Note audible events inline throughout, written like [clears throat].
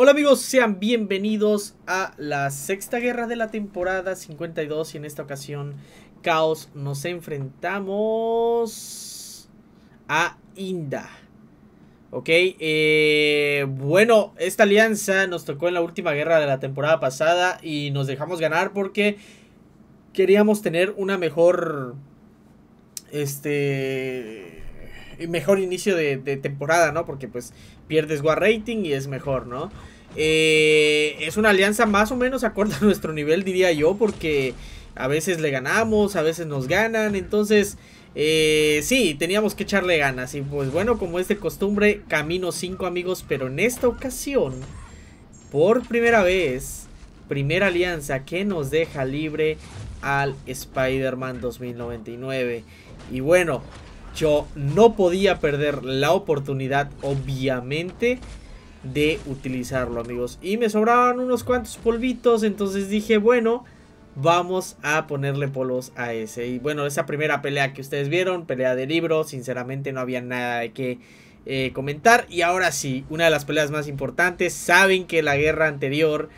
Hola amigos, sean bienvenidos a la sexta guerra de la temporada 52 y en esta ocasión, Caos, nos enfrentamos a Inda. Ok, eh, bueno, esta alianza nos tocó en la última guerra de la temporada pasada y nos dejamos ganar porque queríamos tener una mejor... Este... Eh, mejor inicio de, temporada, ¿no? Porque pues pierdes War Rating y es mejor, ¿no? Eh, es una alianza más o menos acorde a nuestro nivel, diría yo, porque a veces le ganamos, a veces nos ganan, entonces... Eh, sí, teníamos que echarle ganas. Y pues bueno, como es de costumbre, camino 5 amigos. Pero en esta ocasión, por primera vez, primera alianza que nos deja libre al Spider-Man 2099. Y bueno, yo no podía perder la oportunidad, obviamente, de utilizarlo, amigos. Y me sobraban unos cuantos polvitos, entonces dije, bueno, vamos a ponerle polos a ese. Y bueno, esa primera pelea que ustedes vieron, pelea de libro, sinceramente no había nada que eh, comentar. Y ahora sí, una de las peleas más importantes. Saben que la guerra anterior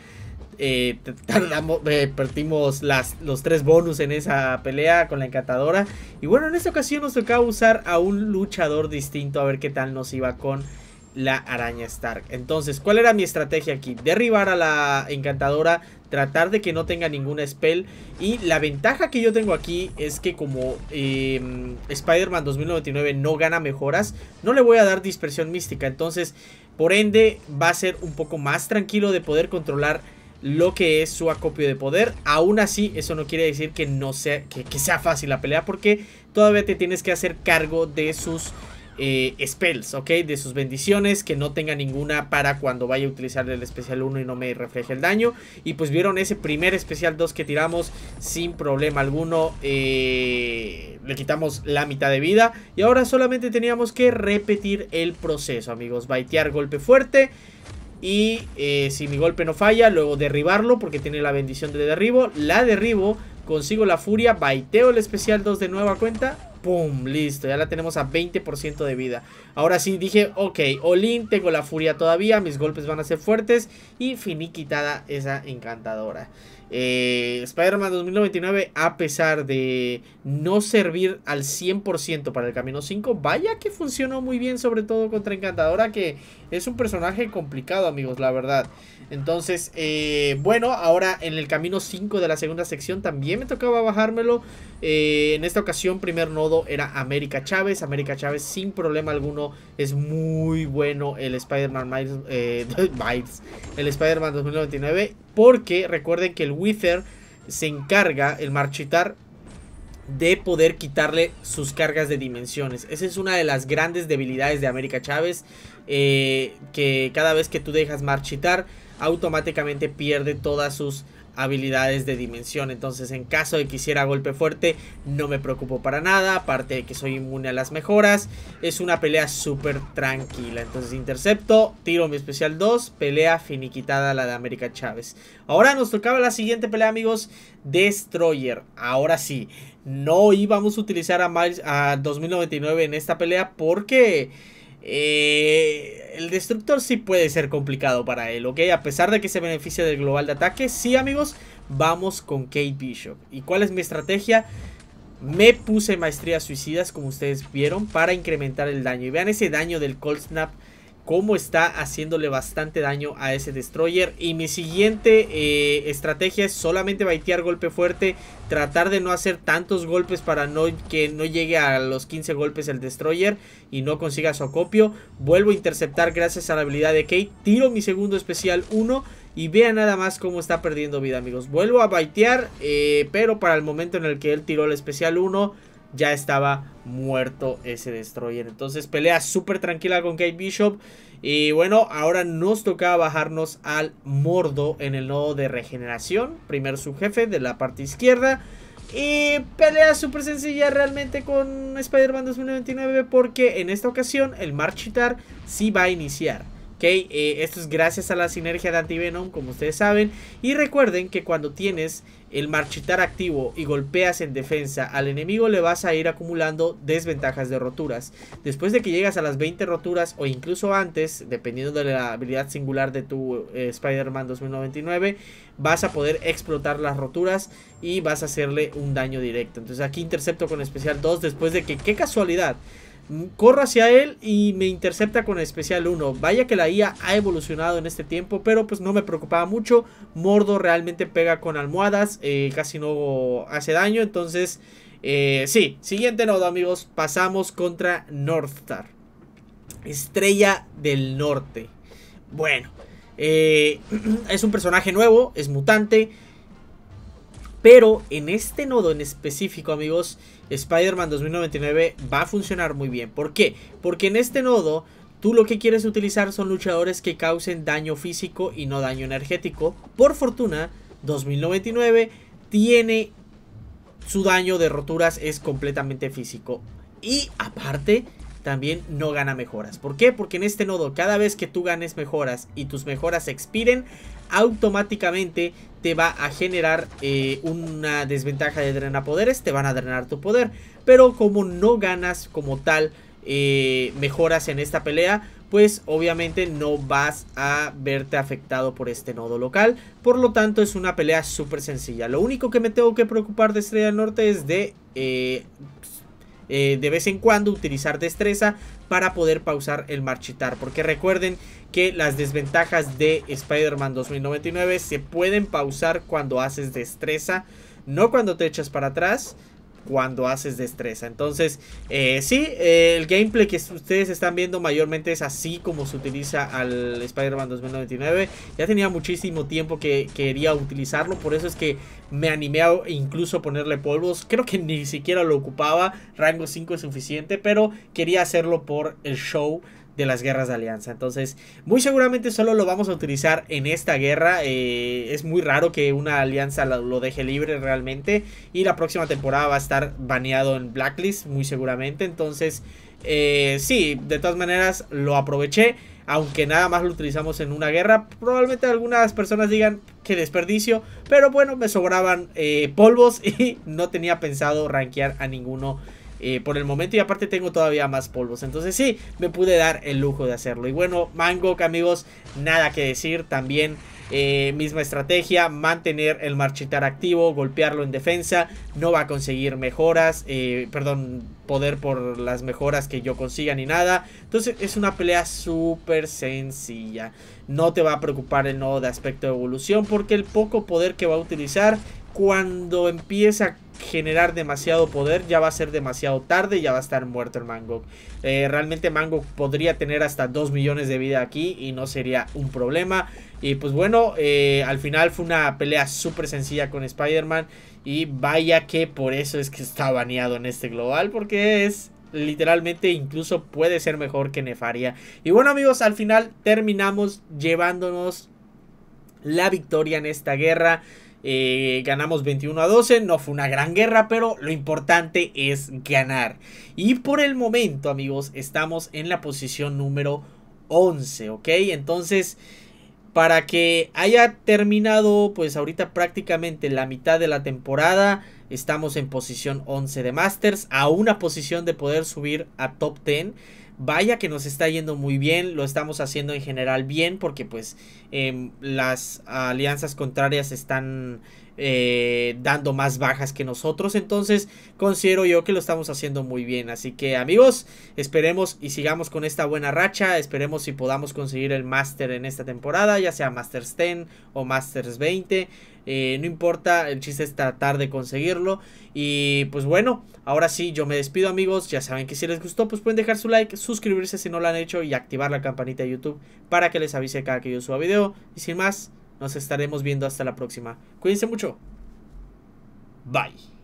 Perdimos eh, [laughs] eh, los tres bonus en esa pelea con la encantadora. Y bueno, en esta ocasión nos tocaba usar a un luchador distinto a ver qué tal nos iba con la araña Stark. Entonces, ¿cuál era mi estrategia aquí? Derribar a la encantadora, tratar de que no tenga ninguna spell. Y la ventaja que yo tengo aquí es que como em, Spider-Man 2099 no gana mejoras, no le voy a dar dispersión mística. Entonces, por ende, va a ser un poco más tranquilo de poder controlar lo que es su acopio de poder. Aún así, eso no quiere decir que no sea, que, sea fácil la pelea porque todavía te tienes que hacer cargo de sus eh, spells, ¿ok? De sus bendiciones, que no tenga ninguna para cuando vaya a utilizar el especial 1 y no me refleje el daño. Y pues vieron ese primer especial 2 que tiramos sin problema alguno, eh, le quitamos la mitad de vida. Y ahora solamente teníamos que repetir el proceso, amigos. Baitear golpe fuerte. Y eh, si mi golpe no falla, luego derribarlo porque tiene la bendición de derribo. La derribo, consigo la furia, baiteo el especial 2 de nueva cuenta. ¡Pum! Listo, ya la tenemos a 20% de vida. Ahora sí, dije, ok, Olin, tengo la furia todavía, mis golpes van a ser fuertes y finiquitada esa encantadora. Eh, Spider-Man 2099, a pesar de no servir al 100% para el Camino 5, vaya que funcionó muy bien, sobre todo contra Encantadora, que es un personaje complicado, amigos, la verdad. Entonces, eh, bueno, ahora en el Camino 5 de la segunda sección también me tocaba bajármelo. Eh, en esta ocasión, primer nodo era América Chávez. América Chávez, sin problema alguno, es muy bueno el Spider-Man Miles, [laughs] el Spider-Man 2099, porque recuerden que el Wither se encarga, el marchitar, de poder quitarle sus cargas de dimensiones. Esa es una de las grandes debilidades de América Chávez, eh, que cada vez que tú dejas marchitar, automáticamente pierde todas sus habilidades de dimensión. Entonces, en caso de que hiciera golpe fuerte, no me preocupo para nada. Aparte de que soy inmune a las mejoras, es una pelea súper tranquila. Entonces, intercepto, tiro mi especial 2, pelea finiquitada la de América Chávez. Ahora nos tocaba la siguiente pelea, amigos: Destroyer. Ahora sí, no íbamos a utilizar a, Miles, a 2099 en esta pelea porque eh, el destructor sí puede ser complicado para él, ¿ok? A pesar de que se beneficia del global de ataque, sí amigos, vamos con Kate Bishop. ¿Y cuál es mi estrategia? Me puse maestrías suicidas, como ustedes vieron, para incrementar el daño. Y vean ese daño del Cold Snap cómo está haciéndole bastante daño a ese destroyer. Y mi siguiente eh, estrategia es solamente baitear golpe fuerte, tratar de no hacer tantos golpes para no, que no llegue a los 15 golpes el destroyer y no consiga su acopio. Vuelvo a interceptar gracias a la habilidad de Kate, tiro mi segundo especial 1. Y vea nada más cómo está perdiendo vida amigos Vuelvo a baitear eh, Pero para el momento en el que él tiró el especial 1 ya estaba muerto ese destroyer. Entonces pelea súper tranquila con Kate Bishop. Y bueno, ahora nos tocaba bajarnos al Mordo en el nodo de regeneración. Primer subjefe de la parte izquierda. Y pelea súper sencilla realmente con Spider-Man 2029 porque en esta ocasión el Marchitar sí va a iniciar. Eh, esto es gracias a la sinergia de Antivenom, como ustedes saben. Y recuerden que cuando tienes el marchitar activo y golpeas en defensa al enemigo le vas a ir acumulando desventajas de roturas. Después de que llegas a las 20 roturas o incluso antes, dependiendo de la habilidad singular de tu eh, Spider-Man 2099, vas a poder explotar las roturas y vas a hacerle un daño directo. Entonces aquí intercepto con especial 2 después de que, qué casualidad, Corro hacia él y me intercepta con especial 1. Vaya que la IA ha evolucionado en este tiempo, pero pues no me preocupaba mucho. Mordo realmente pega con almohadas, eh, casi no hace daño. Entonces, eh, sí, siguiente nodo amigos, pasamos contra Northstar. Estrella del Norte. Bueno, eh, [clears throat] es un personaje nuevo, es mutante. Pero en este nodo en específico, amigos, Spider-Man 2099 va a funcionar muy bien. ¿Por qué? Porque en este nodo Tú lo que quieres utilizar son luchadores que causen daño físico y no daño energético. Por fortuna, 2099 tiene su daño de roturas es completamente físico. Y aparte, también no gana mejoras. ¿Por qué? Porque en este nodo cada vez que tú ganes mejoras y tus mejoras expiren, automáticamente te va a generar eh, una desventaja de drenapoderes. poderes, te van a drenar tu poder. Pero como no ganas como tal eh, mejoras en esta pelea, pues obviamente no vas a verte afectado por este nodo local. Por lo tanto es una pelea súper sencilla. Lo único que me tengo que preocupar de Estrella Norte es de... Eh, eh, de vez en cuando utilizar destreza para poder pausar el marchitar. Porque recuerden que las desventajas de Spider-Man 2099 se pueden pausar cuando haces destreza, no cuando te echas para atrás cuando haces destreza. Entonces, eh, sí, eh, el gameplay que ustedes están viendo mayormente es así como se utiliza al Spider-Man 2099. Ya tenía muchísimo tiempo que quería utilizarlo, por eso es que me animé a incluso ponerle polvos. Creo que ni siquiera lo ocupaba, rango 5 es suficiente, pero quería hacerlo por el show de las guerras de alianza. Entonces, muy seguramente solo lo vamos a utilizar en esta guerra. Eh, es muy raro que una alianza lo, deje libre realmente. Y la próxima temporada va a estar baneado en Blacklist, muy seguramente. Entonces, eh, sí, de todas maneras lo aproveché. Aunque nada más lo utilizamos en una guerra. Probablemente algunas personas digan que desperdicio. Pero bueno, me sobraban eh, polvos [laughs] y no tenía pensado rankear a ninguno eh, por el momento y aparte tengo todavía más polvos. Entonces sí, me pude dar el lujo de hacerlo. Y bueno, Mangok amigos, nada que decir. También eh, misma estrategia, mantener el marchitar activo, golpearlo en defensa, no va a conseguir mejoras, eh, perdón, poder por las mejoras que yo consiga ni nada. Entonces es una pelea súper sencilla. No te va a preocupar el nodo de aspecto de evolución porque el poco poder que va a utilizar cuando empieza generar demasiado poder, ya va a ser demasiado tarde, ya va a estar muerto el mango eh, realmente mango podría tener hasta 2 millones de vida aquí y no sería un problema. Y pues bueno, eh, al final fue una pelea súper sencilla con Spider-Man. Y vaya que por eso es que está baneado en este global, porque es literalmente incluso puede ser mejor que Nefaria. Y bueno amigos, al final terminamos llevándonos la victoria en esta guerra. Eh, ganamos 21 a 12, no fue una gran guerra, pero lo importante es ganar. Y por el momento, amigos, estamos en la posición número 11, ¿ok? Entonces, para que haya terminado, pues ahorita prácticamente la mitad de la temporada, estamos en posición 11 de Masters, a una posición de poder subir a top 10 vaya que nos está yendo muy bien, lo estamos haciendo en general bien porque pues em, las alianzas contrarias están eh, dando más bajas que nosotros, entonces considero yo que lo estamos haciendo muy bien, así que amigos, esperemos y sigamos con esta buena racha, esperemos si podamos conseguir el máster en esta temporada, ya sea Masters 10 o Masters 20 eh, no importa, el chiste es tratar de conseguirlo. Y pues bueno, ahora sí, yo me despido amigos. Ya saben que si les gustó, pues pueden dejar su like, suscribirse si no lo han hecho y activar la campanita de YouTube para que les avise cada que yo suba video. Y sin más, nos estaremos viendo hasta la próxima. Cuídense mucho. Bye.